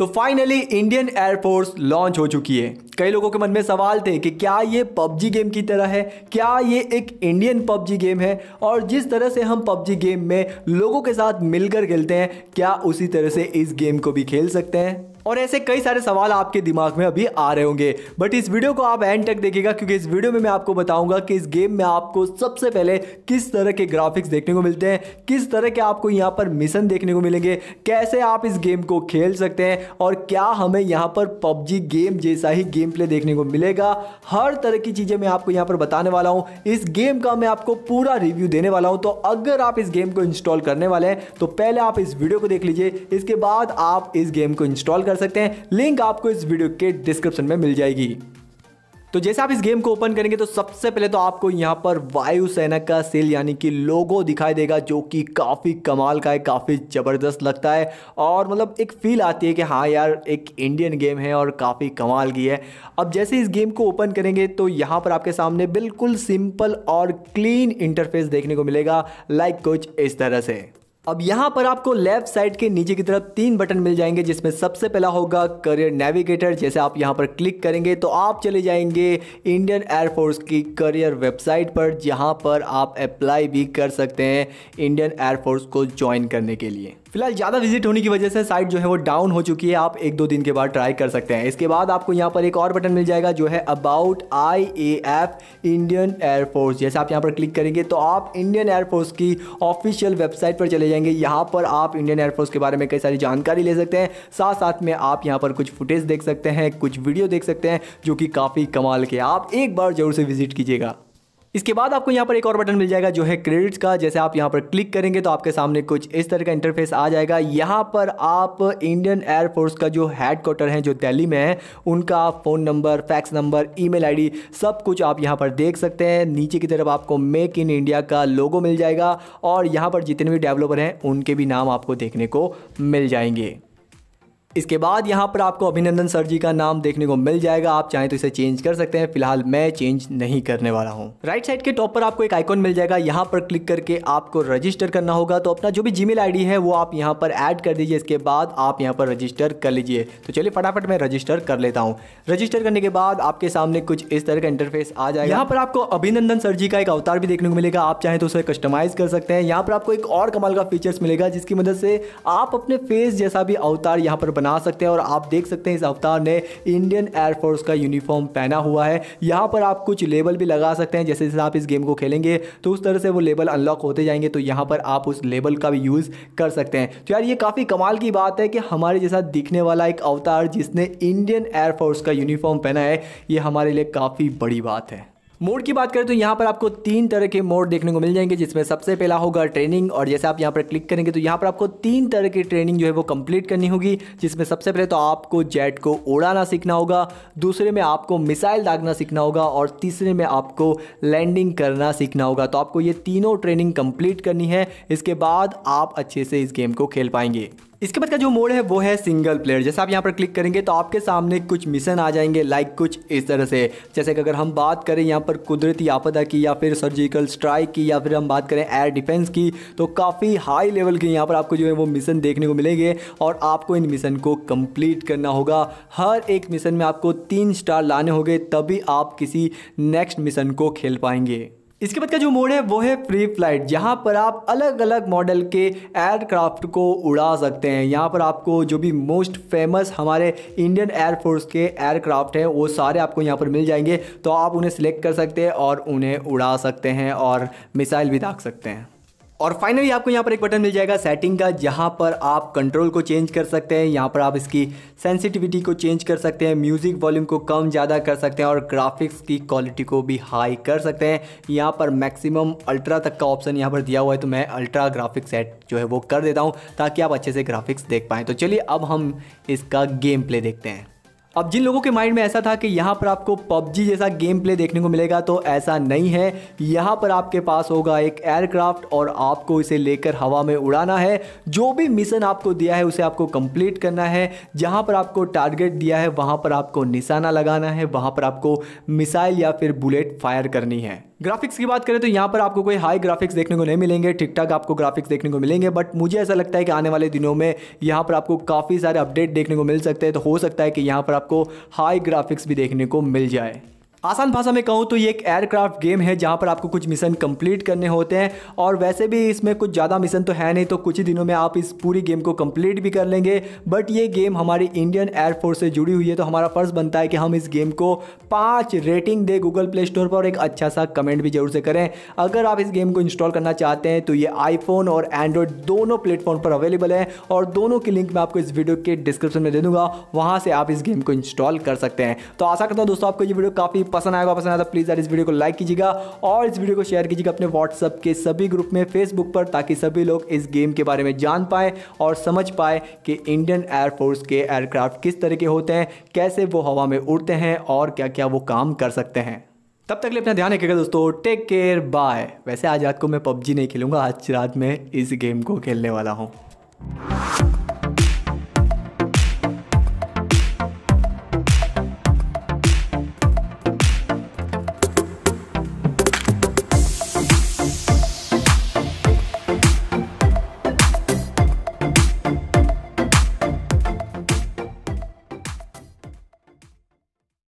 तो finally Indian air force launch हो चुकी है कई लोगों के मन में सवाल थे कि क्या ये पबजी गेम की तरह है क्या ये एक इंडियन पबजी गेम है और जिस तरह से हम पबजी गेम में लोगों के साथ मिलकर खेलते हैं क्या उसी तरह से इस गेम को भी खेल सकते हैं और ऐसे कई सारे सवाल आपके दिमाग में अभी आ रहे होंगे बट इस वीडियो को आप एंड तक देखिएगा क्योंकि इस वीडियो में मैं आपको बताऊंगा कि इस गेम में आपको सबसे पहले किस तरह के ग्राफिक्स देखने को मिलते हैं किस तरह के आपको यहाँ पर मिशन देखने को मिलेंगे कैसे आप इस गेम को खेल सकते हैं और क्या हमें यहाँ पर पबजी गेम जैसा ही गेम प्ले देखने को मिलेगा हर तरह की चीज़ें मैं आपको यहाँ पर बताने वाला हूँ इस गेम का मैं आपको पूरा रिव्यू देने वाला हूँ तो अगर आप इस गेम को इंस्टॉल करने वाले हैं तो पहले आप इस वीडियो को देख लीजिए इसके बाद आप इस गेम को इंस्टॉल कर सकते हैं लिंक आपको इस वीडियो के डिस्क्रिप्शन में मिल जाएगी तो जैसे आप इस गेम को ओपन करेंगे तो सबसे पहले तो आपको यहाँ पर वायुसेना का सेल यानी कि लोगो दिखाई देगा जो कि काफ़ी कमाल का है काफ़ी ज़बरदस्त लगता है और मतलब एक फील आती है कि हाँ यार एक इंडियन गेम है और काफ़ी कमाल की है अब जैसे इस गेम को ओपन करेंगे तो यहाँ पर आपके सामने बिल्कुल सिंपल और क्लीन इंटरफेस देखने को मिलेगा लाइक कुछ इस तरह से अब यहाँ पर आपको लेफ्ट साइड के नीचे की तरफ तीन बटन मिल जाएंगे जिसमें सबसे पहला होगा करियर नेविगेटर जैसे आप यहाँ पर क्लिक करेंगे तो आप चले जाएंगे इंडियन एयरफोर्स की करियर वेबसाइट पर जहाँ पर आप अप्लाई भी कर सकते हैं इंडियन एयरफोर्स को ज्वाइन करने के लिए फिलहाल ज़्यादा विजिट होने की वजह से साइट जो है वो डाउन हो चुकी है आप एक दो दिन के बाद ट्राई कर सकते हैं इसके बाद आपको यहाँ पर एक और बटन मिल जाएगा जो है about I A F Indian air force जैसे आप यहाँ पर क्लिक करेंगे तो आप इंडियन एयरफोर्स की ऑफिशियल वेबसाइट पर चले जाएंगे यहाँ पर आप इंडियन एयरफोर्स के बारे में कई सारी जानकारी ले सकते हैं साथ साथ में आप यहाँ पर कुछ फुटेज देख सकते हैं कुछ वीडियो देख सकते हैं जो कि काफ़ी कमाल के आप एक बार ज़रूर से विजिट कीजिएगा इसके बाद आपको यहाँ पर एक और बटन मिल जाएगा जो है क्रेडिट्स का जैसे आप यहाँ पर क्लिक करेंगे तो आपके सामने कुछ इस तरह का इंटरफेस आ जाएगा यहाँ पर आप इंडियन एयरफोर्स का जो हेडक्वार्टर है जो दिल्ली में है उनका phone number fax number email ID सब कुछ आप यहाँ पर देख सकते हैं नीचे की तरफ आपको मेक इन इंडिया का लोगो मिल जाएगा और यहाँ पर जितने भी डेवलपर हैं उनके भी नाम आपको देखने को मिल जाएंगे इसके बाद यहाँ पर आपको अभिनंदन सर जी का नाम देखने को मिल जाएगा आप चाहें तो इसे चेंज कर सकते हैं फिलहाल मैं चेंज नहीं करने वाला हूँ राइट साइड के टॉप पर आपको एक आइकॉन मिल जाएगा यहाँ पर क्लिक करके आपको रजिस्टर करना होगा तो अपना जो भी जीमेल आईडी है वो आप यहाँ पर ऐड कर दीजिए इसके बाद आप यहाँ पर रजिस्टर कर लीजिए तो चलिए फटाफट मैं रजिस्टर कर लेता हूँ रजिस्टर करने के बाद आपके सामने कुछ इस तरह का इंटरफेस आ जाएगा यहाँ पर आपको अभिनंदन सर जी का एक अवतार भी देखने को मिलेगा आप चाहें तो उसे कस्टमाइज कर सकते हैं यहाँ पर आपको एक और कमाल का फीचर्स मिलेगा जिसकी मदद से आप अपने फेस जैसा भी अवतार यहाँ पर बना सकते हैं और आप देख सकते हैं इस अवतार ने इंडियन एयरफोर्स का यूनिफॉर्म पहना हुआ है यहाँ पर आप कुछ लेबल भी लगा सकते हैं जैसे जैसे आप इस गेम को खेलेंगे तो उस तरह से वो लेबल अनलॉक होते जाएंगे तो यहाँ पर आप उस लेबल का भी यूज़ कर सकते हैं तो यार ये काफ़ी कमाल की बात है कि हमारे जैसा दिखने वाला एक अवतार जिसने इंडियन एयरफोर्स का यूनिफॉर्म पहना है ये हमारे लिए काफ़ी बड़ी बात है मोड की बात करें तो यहाँ पर आपको तीन तरह के मोड देखने को मिल जाएंगे जिसमें सबसे पहला होगा ट्रेनिंग और जैसे आप यहाँ पर क्लिक करेंगे तो यहाँ पर आपको तीन तरह की ट्रेनिंग जो है वो कंप्लीट करनी होगी जिसमें सबसे पहले तो आपको जेट को उड़ाना सीखना होगा दूसरे में आपको मिसाइल दागना सीखना होगा और तीसरे में आपको लैंडिंग करना सीखना होगा तो आपको ये तीनों ट्रेनिंग कंप्लीट करनी है इसके बाद आप अच्छे से इस गेम को खेल पाएंगे इसके बाद का जो मोड है वो है सिंगल प्लेयर जैसे आप यहाँ पर क्लिक करेंगे तो आपके सामने कुछ मिशन आ जाएंगे लाइक कुछ इस तरह से जैसे कि अगर हम बात करें यहाँ पर कुदरती आपदा की या फिर सर्जिकल स्ट्राइक की या फिर हम बात करें एयर डिफेंस की तो काफ़ी हाई लेवल के यहाँ पर आपको जो है वो मिशन देखने को मिलेंगे और आपको इन मिशन को कम्प्लीट करना होगा हर एक मिशन में आपको तीन स्टार लाने होंगे तभी आप किसी नेक्स्ट मिशन को खेल पाएंगे इसके बाद का जो मोड है वो है फ्री फ्लाइट यहाँ पर आप अलग अलग मॉडल के एयरक्राफ्ट को उड़ा सकते हैं यहाँ पर आपको जो भी मोस्ट फेमस हमारे इंडियन एयरफोर्स के एयरक्राफ्ट हैं वो सारे आपको यहाँ पर मिल जाएंगे तो आप उन्हें सिलेक्ट कर सकते हैं और उन्हें उड़ा सकते हैं और मिसाइल भी दाग सकते हैं और फाइनली आपको यहाँ पर एक बटन मिल जाएगा सेटिंग का जहाँ पर आप कंट्रोल को चेंज कर सकते हैं यहाँ पर आप इसकी सेंसिटिविटी को चेंज कर सकते हैं म्यूज़िक वॉल्यूम को कम ज़्यादा कर सकते हैं और ग्राफिक्स की क्वालिटी को भी हाई कर सकते हैं यहाँ पर मैक्सिमम अल्ट्रा तक का ऑप्शन यहाँ पर दिया हुआ है तो मैं अल्ट्रा ग्राफिक सेट जो है वो कर देता हूँ ताकि आप अच्छे से ग्राफिक्स देख पाएँ तो चलिए अब हम इसका गेम प्ले देखते हैं अब जिन लोगों के माइंड में ऐसा था कि यहाँ पर आपको पबजी जैसा गेम प्ले देखने को मिलेगा तो ऐसा नहीं है यहाँ पर आपके पास होगा एक एयरक्राफ्ट और आपको इसे लेकर हवा में उड़ाना है जो भी मिशन आपको दिया है उसे आपको कंप्लीट करना है जहाँ पर आपको टारगेट दिया है वहाँ पर आपको निशाना लगाना है वहाँ पर आपको मिसाइल या फिर बुलेट फायर करनी है ग्राफिक्स की बात करें तो यहाँ पर आपको कोई हाई ग्राफिक्स देखने को नहीं मिलेंगे ठीक ठाक आपको ग्राफिक्स देखने को मिलेंगे बट मुझे ऐसा लगता है कि आने वाले दिनों में यहाँ पर आपको काफ़ी सारे अपडेट देखने को मिल सकते हैं तो हो सकता है कि यहाँ पर आपको हाई ग्राफिक्स भी देखने को मिल जाए आसान भाषा में कहूँ तो ये एक एयरक्राफ्ट गेम है जहाँ पर आपको कुछ मिशन कंप्लीट करने होते हैं और वैसे भी इसमें कुछ ज़्यादा मिशन तो है नहीं तो कुछ ही दिनों में आप इस पूरी गेम को कंप्लीट भी कर लेंगे बट ये गेम हमारी इंडियन एयरफोर्स से जुड़ी हुई है तो हमारा फ़र्ज़ बनता है कि हम इस गेम को पाँच रेटिंग दें गूगल प्ले स्टोर पर और एक अच्छा सा कमेंट भी जरूर से करें अगर आप इस गेम को इंस्टॉल करना चाहते हैं तो ये आईफोन और एंड्रॉयड दोनों प्लेटफॉर्म पर अवेलेबल है और दोनों की लिंक मैं आपको इस वीडियो के डिस्क्रिप्शन में दे दूंगा वहाँ से आप इस गेम को इंस्टॉल कर सकते हैं तो आशा करता हूँ दोस्तों आपको ये वीडियो काफ़ी पसंद आएगा पसंद आया तो प्लीज़ यार इस वीडियो को लाइक कीजिएगा और इस वीडियो को शेयर कीजिएगा अपने व्हाट्सअप के सभी ग्रुप में फेसबुक पर ताकि सभी लोग इस गेम के बारे में जान पाए और समझ पाए कि इंडियन एयरफोर्स के एयरक्राफ्ट किस तरह के होते हैं कैसे वो हवा में उड़ते हैं और क्या क्या वो काम कर सकते हैं तब तक लिए अपना ध्यान रखिएगा दोस्तों टेक केयर बाय वैसे आज रात को मैं पबजी नहीं खेलूँगा आज रात में इस गेम को खेलने वाला हूँ